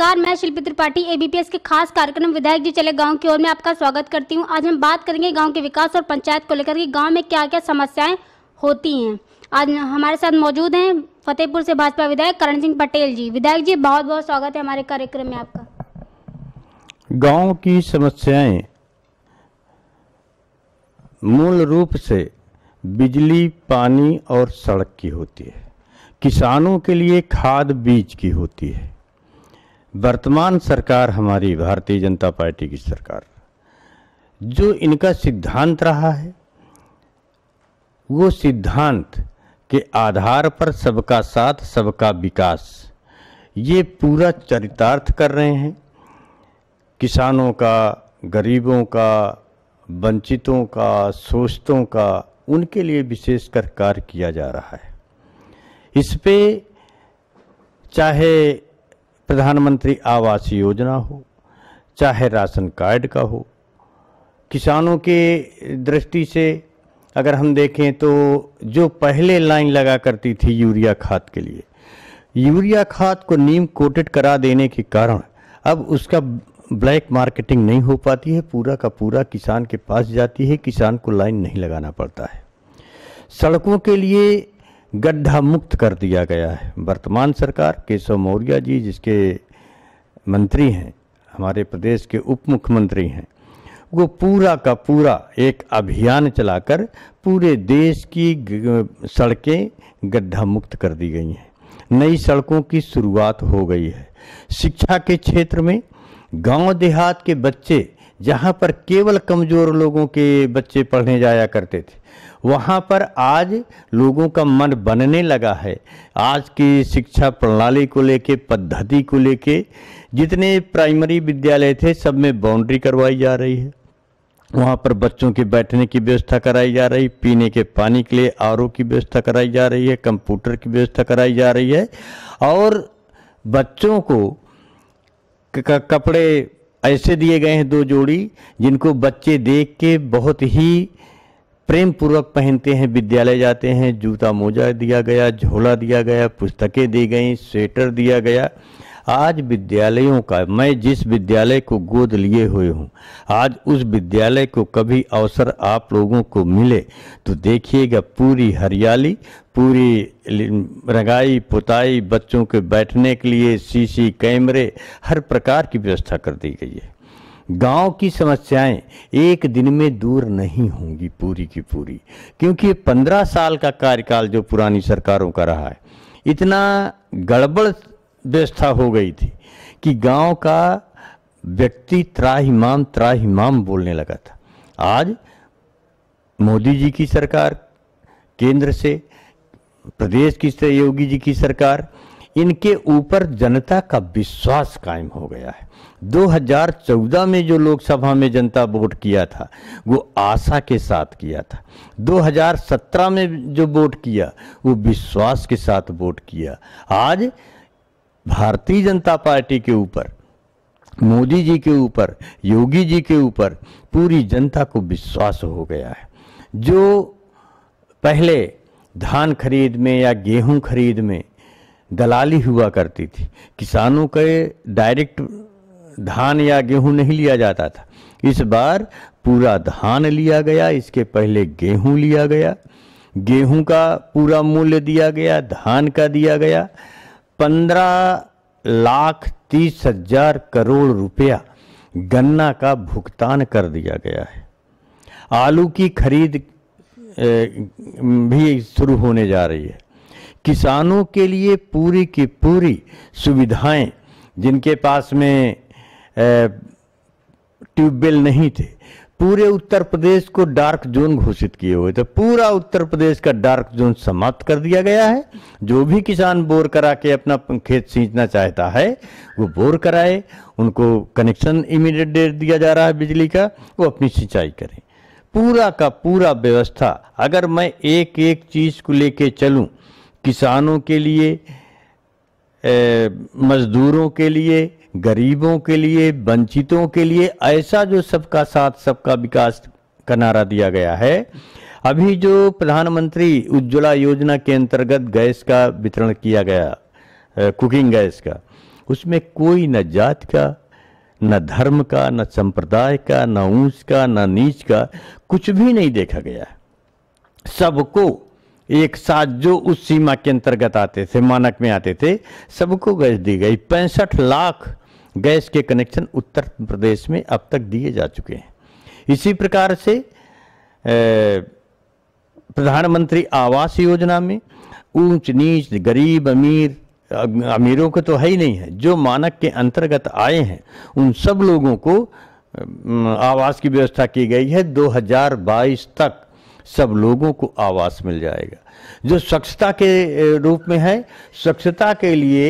नमस्कार मैं शिल्पी त्रिपाठी एबीपीएस के खास कार्यक्रम विधायक जी चले गांव की ओर में आपका स्वागत करती हूं आज हम बात करेंगे गांव के विकास और पंचायत को लेकर कि गांव में क्या क्या समस्याएं होती हैं आज हमारे साथ मौजूद हैं फतेहपुर से भाजपा विधायक करण सिंह पटेल जी विधायक जी बहुत बहुत स्वागत है हमारे कार्यक्रम में आपका गाँव की समस्याएं मूल रूप से बिजली पानी और सड़क की होती है किसानों के लिए खाद बीज की होती है वर्तमान सरकार हमारी भारतीय जनता पार्टी की सरकार जो इनका सिद्धांत रहा है वो सिद्धांत के आधार पर सबका साथ सबका विकास ये पूरा चरितार्थ कर रहे हैं किसानों का गरीबों का वंचितों का शोषितों का उनके लिए विशेष कर कार्य किया जा रहा है इस पे चाहे प्रधानमंत्री आवास योजना हो चाहे राशन कार्ड का हो किसानों के दृष्टि से अगर हम देखें तो जो पहले लाइन लगा करती थी यूरिया खाद के लिए यूरिया खाद को नीम कोटेड करा देने के कारण अब उसका ब्लैक मार्केटिंग नहीं हो पाती है पूरा का पूरा किसान के पास जाती है किसान को लाइन नहीं लगाना पड़ता है सड़कों के लिए गड्ढा मुक्त कर दिया गया है वर्तमान सरकार केशव मौर्य जी जिसके मंत्री हैं हमारे प्रदेश के उप मुख्यमंत्री हैं वो पूरा का पूरा एक अभियान चलाकर पूरे देश की सड़कें गड्ढा मुक्त कर दी गई हैं नई सड़कों की शुरुआत हो गई है शिक्षा के क्षेत्र में गांव देहात के बच्चे जहां पर केवल कमज़ोर लोगों के बच्चे पढ़ने जाया करते थे वहाँ पर आज लोगों का मन बनने लगा है आज की शिक्षा प्रणाली को लेके पद्धति को लेके जितने प्राइमरी विद्यालय थे सब में बाउंड्री करवाई जा रही है वहाँ पर बच्चों के बैठने की व्यवस्था कराई जा रही पीने के पानी के लिए आर की व्यवस्था कराई जा रही है कंप्यूटर की व्यवस्था कराई जा रही है और बच्चों को कपड़े ऐसे दिए गए हैं दो जोड़ी जिनको बच्चे देख के बहुत ही प्रेम पूर्वक पहनते हैं विद्यालय जाते हैं जूता मोजा दिया गया झोला दिया गया पुस्तकें दी गई स्वेटर दिया गया आज विद्यालयों का मैं जिस विद्यालय को गोद लिए हुए हूँ आज उस विद्यालय को कभी अवसर आप लोगों को मिले तो देखिएगा पूरी हरियाली पूरी रंगाई पुताई बच्चों के बैठने के लिए सीसी कैमरे हर प्रकार की व्यवस्था कर दी गई है गांव की समस्याएं एक दिन में दूर नहीं होंगी पूरी की पूरी क्योंकि पंद्रह साल का कार्यकाल जो पुरानी सरकारों का रहा है इतना गड़बड़ व्यवस्था हो गई थी कि गांव का व्यक्ति त्राहीमाम त्राहीमाम बोलने लगा था आज मोदी जी की सरकार केंद्र से प्रदेश की योगी जी की सरकार इनके ऊपर जनता का विश्वास कायम हो गया है 2014 में जो लोकसभा में जनता वोट किया था वो आशा के साथ किया था 2017 में जो वोट किया वो विश्वास के साथ वोट किया आज भारतीय जनता पार्टी के ऊपर मोदी जी के ऊपर योगी जी के ऊपर पूरी जनता को विश्वास हो गया है जो पहले धान खरीद में या गेहूं खरीद में दलाली हुआ करती थी किसानों के डायरेक्ट धान या गेहूं नहीं लिया जाता था इस बार पूरा धान लिया गया इसके पहले गेहूं लिया गया गेहूं का पूरा मूल्य दिया गया धान का दिया गया पंद्रह लाख तीस हजार करोड़ रुपया गन्ना का भुगतान कर दिया गया है आलू की खरीद भी शुरू होने जा रही है किसानों के लिए पूरी की पूरी सुविधाएं जिनके पास में ट्यूबवेल नहीं थे पूरे उत्तर प्रदेश को डार्क जोन घोषित किए हुए थे पूरा उत्तर प्रदेश का डार्क जोन समाप्त कर दिया गया है जो भी किसान बोर करा के अपना खेत सींचना चाहता है वो बोर कराए उनको कनेक्शन इमीडिएट दे दिया जा रहा है बिजली का वो अपनी सिंचाई करें पूरा का पूरा व्यवस्था अगर मैं एक एक चीज़ को लेके चलूं किसानों के लिए मजदूरों के लिए गरीबों के लिए वंचितों के लिए ऐसा जो सबका साथ सबका विकास का नारा दिया गया है अभी जो प्रधानमंत्री उज्ज्वला योजना के अंतर्गत गैस का वितरण किया गया कुकिंग गैस का उसमें कोई न जात का न धर्म का न संप्रदाय का न ऊंच का न नीच का कुछ भी नहीं देखा गया सबको एक साथ जो उस सीमा के अंतर्गत आते थे मानक में आते थे सबको गैस दी गई पैंसठ लाख गैस के कनेक्शन उत्तर प्रदेश में अब तक दिए जा चुके हैं इसी प्रकार से प्रधानमंत्री आवास योजना में ऊंच नीच गरीब अमीर अमीरों को तो है ही नहीं है जो मानक के अंतर्गत आए हैं उन सब लोगों को आवास की व्यवस्था की गई है 2022 तक सब लोगों को आवास मिल जाएगा जो स्वच्छता के रूप में है स्वच्छता के लिए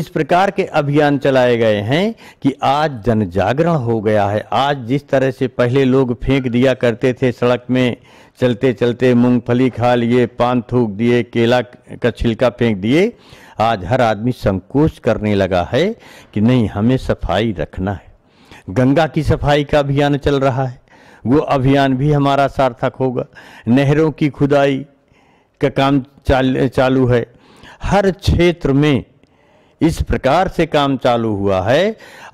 इस प्रकार के अभियान चलाए गए हैं कि आज जन जागरण हो गया है आज जिस तरह से पहले लोग फेंक दिया करते थे सड़क में चलते चलते मूंगफली खा लिए पान थूक दिए केला का छिलका फेंक दिए आज हर आदमी संकोच करने लगा है कि नहीं हमें सफाई रखना है गंगा की सफाई का अभियान चल रहा है वो अभियान भी हमारा सार्थक होगा नहरों की खुदाई का काम चाल चालू है हर क्षेत्र में इस प्रकार से काम चालू हुआ है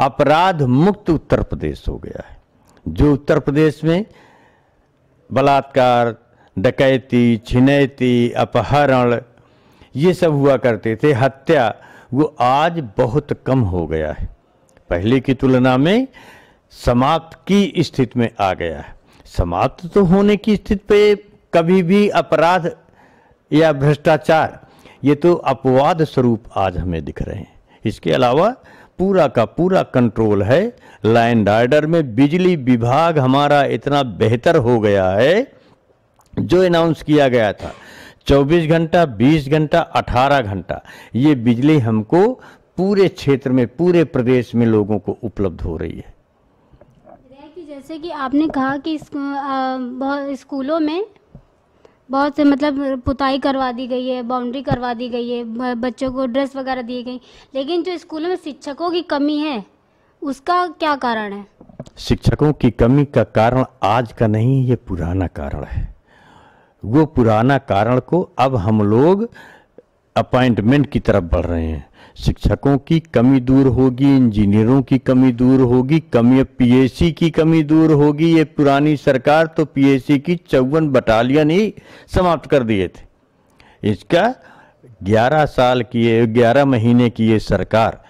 अपराध मुक्त उत्तर प्रदेश हो गया है जो उत्तर प्रदेश में बलात्कार डकैती छिनैती अपहरण ये सब हुआ करते थे हत्या वो आज बहुत कम हो गया है पहले की तुलना में समाप्त की स्थिति में आ गया है समाप्त तो होने की स्थिति पे कभी भी अपराध या भ्रष्टाचार ये तो अपवाद स्वरूप आज हमें दिख रहे हैं इसके अलावा पूरा का पूरा कंट्रोल है लाइन डार्डर में बिजली विभाग हमारा इतना बेहतर हो गया है जो अनाउंस किया गया था 24 घंटा 20 घंटा 18 घंटा ये बिजली हमको पूरे क्षेत्र में पूरे प्रदेश में लोगों को उपलब्ध हो रही है जैसे कि आपने कहा कि बहुत स्कूलों में बहुत से मतलब पुताई करवा दी गई है बाउंड्री करवा दी गई है बच्चों को ड्रेस वगैरह दी गई लेकिन जो स्कूलों में शिक्षकों की कमी है उसका क्या कारण है शिक्षकों की कमी का कारण आज का नहीं ये पुराना कारण है वो पुराना कारण को अब हम लोग अपॉइंटमेंट की तरफ बढ़ रहे हैं शिक्षकों की कमी दूर होगी इंजीनियरों की कमी दूर होगी कमी पीएसी की कमी दूर होगी ये पुरानी सरकार तो पीएसी की चौवन बटालियन ही समाप्त कर दिए थे इसका ग्यारह साल की ये ग्यारह महीने की ये सरकार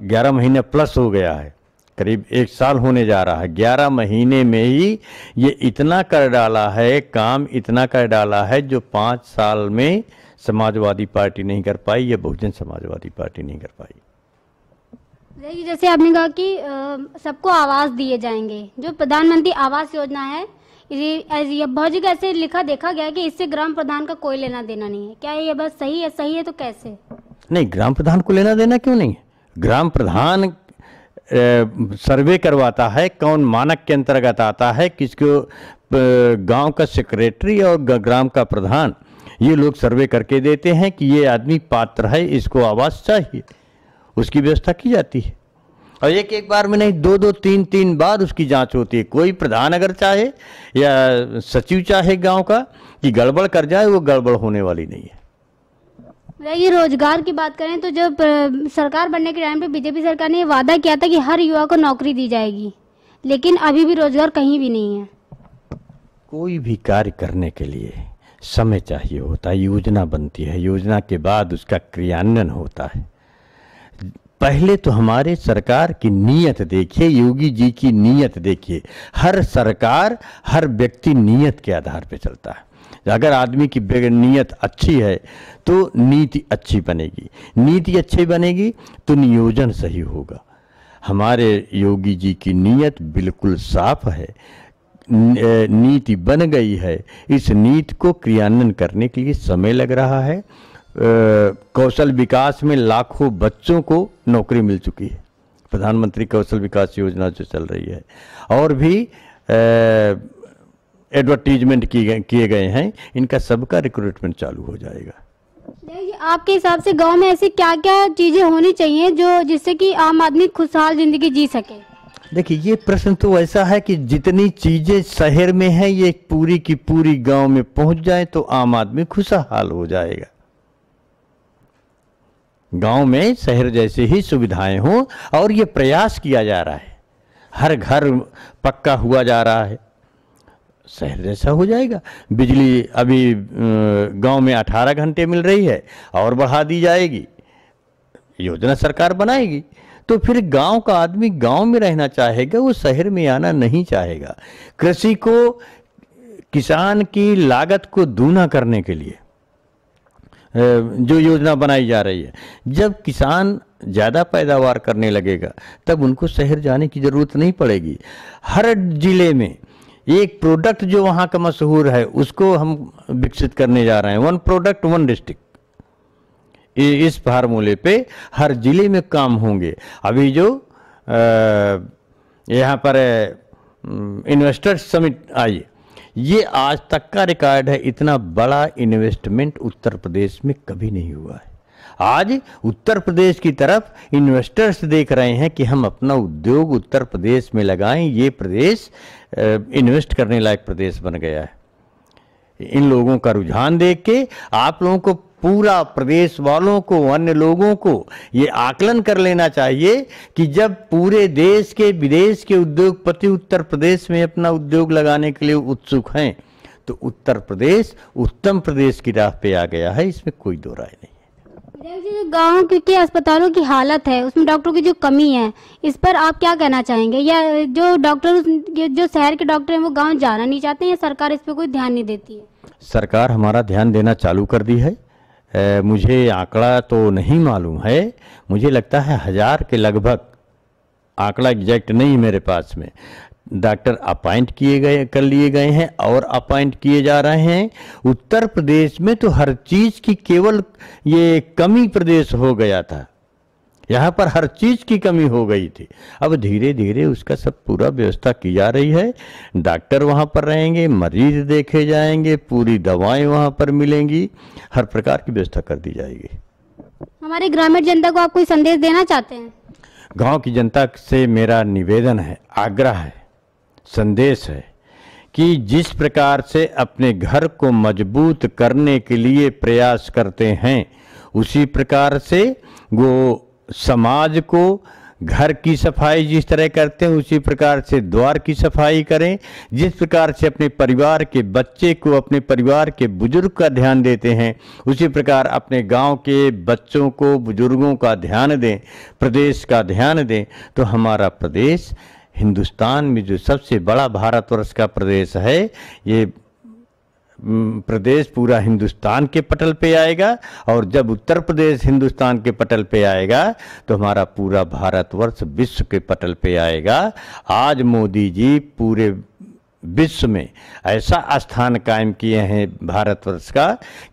ग्यारह महीने प्लस हो गया है करीब एक साल होने जा रहा है ग्यारह महीने में ही ये इतना कर डाला है काम इतना कर डाला है जो पाँच साल में समाजवादी पार्टी नहीं कर पाई या बहुजन समाजवादी पार्टी नहीं कर पाई जैसे आपने कहा कि सबको आवास दिए जाएंगे जो प्रधानमंत्री आवास योजना है ऐसे लिखा देखा गया कि इससे ग्राम प्रधान का कोई लेना देना नहीं है क्या ये बस सही है सही है तो कैसे नहीं ग्राम प्रधान को लेना देना क्यों नहीं ग्राम प्रधान ए, सर्वे करवाता है कौन मानक के अंतर्गत आता है किसको गांव का सेक्रेटरी और ग्राम का प्रधान ये लोग सर्वे करके देते हैं कि ये आदमी पात्र है इसको आवास चाहिए उसकी व्यवस्था की जाती है और एक एक बार में नहीं दो दो तीन तीन बार उसकी जांच होती है कोई प्रधान अगर चाहे या सचिव चाहे गांव का कि गड़बड़ कर जाए वो गड़बड़ होने वाली नहीं है ये रोजगार की बात करें तो जब सरकार बनने के टाइम पे बीजेपी सरकार ने वादा किया था कि हर युवा को नौकरी दी जाएगी लेकिन अभी भी रोजगार कहीं भी नहीं है कोई भी कार्य करने के लिए समय चाहिए होता है योजना बनती है योजना के बाद उसका क्रियान्वयन होता है पहले तो हमारे सरकार की नीयत देखिए योगी जी की नीयत देखिए हर सरकार हर व्यक्ति नीयत के आधार पर चलता है अगर आदमी की नीयत अच्छी है तो नीति अच्छी बनेगी नीति अच्छी बनेगी तो नियोजन सही होगा हमारे योगी जी की नीयत बिल्कुल साफ है नीति बन गई है इस नीति को क्रियान्वयन करने के लिए समय लग रहा है कौशल विकास में लाखों बच्चों को नौकरी मिल चुकी है प्रधानमंत्री कौशल विकास योजना जो चल रही है और भी एडवर्टीजमेंट किए गए हैं इनका सबका रिक्रूटमेंट चालू हो जाएगा देखिए आपके हिसाब से गांव में ऐसी क्या क्या चीज़ें होनी चाहिए जो जिससे कि आम आदमी खुशहाल ज़िंदगी जी सके देखिए ये प्रश्न तो ऐसा है कि जितनी चीजें शहर में है ये पूरी की पूरी गांव में पहुंच जाए तो आम आदमी खुशहाल हो जाएगा गांव में शहर जैसे ही सुविधाएं हों और ये प्रयास किया जा रहा है हर घर पक्का हुआ जा रहा है शहर जैसा हो जाएगा बिजली अभी गांव में 18 घंटे मिल रही है और बढ़ा दी जाएगी योजना सरकार बनाएगी तो फिर गांव का आदमी गांव में रहना चाहेगा वो शहर में आना नहीं चाहेगा कृषि को किसान की लागत को दूना करने के लिए जो योजना बनाई जा रही है जब किसान ज़्यादा पैदावार करने लगेगा तब उनको शहर जाने की ज़रूरत नहीं पड़ेगी हर जिले में एक प्रोडक्ट जो वहाँ का मशहूर है उसको हम विकसित करने जा रहे हैं वन प्रोडक्ट वन डिस्ट्रिक्ट इस फार्मूले पे हर जिले में काम होंगे अभी जो यहाँ पर इन्वेस्टर्स समिट आई ये आज तक का रिकॉर्ड है इतना बड़ा इन्वेस्टमेंट उत्तर प्रदेश में कभी नहीं हुआ है आज उत्तर प्रदेश की तरफ इन्वेस्टर्स देख रहे हैं कि हम अपना उद्योग उत्तर प्रदेश में लगाएं ये प्रदेश इन्वेस्ट करने लायक प्रदेश बन गया है इन लोगों का रुझान देख के आप लोगों को पूरा प्रदेश वालों को अन्य लोगों को ये आकलन कर लेना चाहिए कि जब पूरे देश के विदेश के उद्योगपति उत्तर प्रदेश में अपना उद्योग लगाने के लिए उत्सुक हैं तो उत्तर प्रदेश उत्तम प्रदेश की राह पे आ गया है इसमें कोई दो राय नहीं जो गाँव के अस्पतालों की हालत है उसमें डॉक्टरों की जो कमी है इस पर आप क्या कहना चाहेंगे या जो डॉक्टर जो शहर के डॉक्टर हैं वो गांव जाना नहीं चाहते हैं सरकार इस पर कोई ध्यान नहीं देती है सरकार हमारा ध्यान देना चालू कर दी है मुझे आंकड़ा तो नहीं मालूम है मुझे लगता है हज़ार के लगभग आंकड़ा एग्जैक्ट नहीं मेरे पास में डॉक्टर अपॉइंट किए गए कर लिए गए हैं और अपॉइंट किए जा रहे हैं उत्तर प्रदेश में तो हर चीज़ की केवल ये कमी प्रदेश हो गया था यहाँ पर हर चीज़ की कमी हो गई थी अब धीरे धीरे उसका सब पूरा व्यवस्था की जा रही है डॉक्टर वहाँ पर रहेंगे मरीज देखे जाएंगे पूरी दवाएं वहाँ पर मिलेंगी हर प्रकार की व्यवस्था कर दी जाएगी हमारे ग्रामीण जनता को आप कोई संदेश देना चाहते हैं गांव की जनता से मेरा निवेदन है आग्रह है संदेश है कि जिस प्रकार से अपने घर को मजबूत करने के लिए प्रयास करते हैं उसी प्रकार से वो समाज को घर की सफाई जिस तरह करते हैं उसी प्रकार से द्वार की सफाई करें जिस प्रकार से अपने परिवार के बच्चे को अपने परिवार के बुजुर्ग का ध्यान देते हैं उसी प्रकार अपने गांव के बच्चों को बुजुर्गों का ध्यान दें प्रदेश का ध्यान दें तो हमारा प्रदेश हिंदुस्तान में जो सबसे बड़ा भारतवर्ष का प्रदेश है ये प्रदेश पूरा हिंदुस्तान के पटल पे आएगा और जब उत्तर प्रदेश हिंदुस्तान के पटल पे आएगा तो हमारा पूरा भारतवर्ष विश्व के पटल पे आएगा आज मोदी जी पूरे विश्व में ऐसा स्थान कायम किए हैं भारतवर्ष का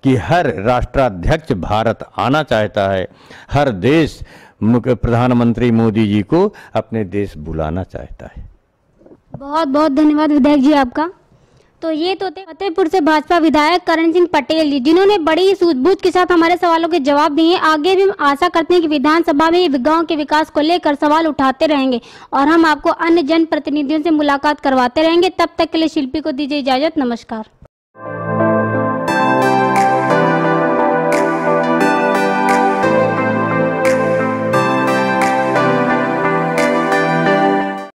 कि हर राष्ट्राध्यक्ष भारत आना चाहता है हर देश प्रधानमंत्री मोदी जी को अपने देश बुलाना चाहता है बहुत बहुत धन्यवाद विधायक जी आपका तो ये तो थे फतेहपुर से भाजपा विधायक करण सिंह पटेल जी जिन्होंने बड़ी सूझबूझ के साथ हमारे सवालों के जवाब दिए आगे भी हम आशा करते हैं कि विधानसभा में गाँव के विकास को लेकर सवाल उठाते रहेंगे और हम आपको अन्य जन प्रतिनिधियों से मुलाकात करवाते रहेंगे तब तक के लिए शिल्पी को दीजिए इजाजत नमस्कार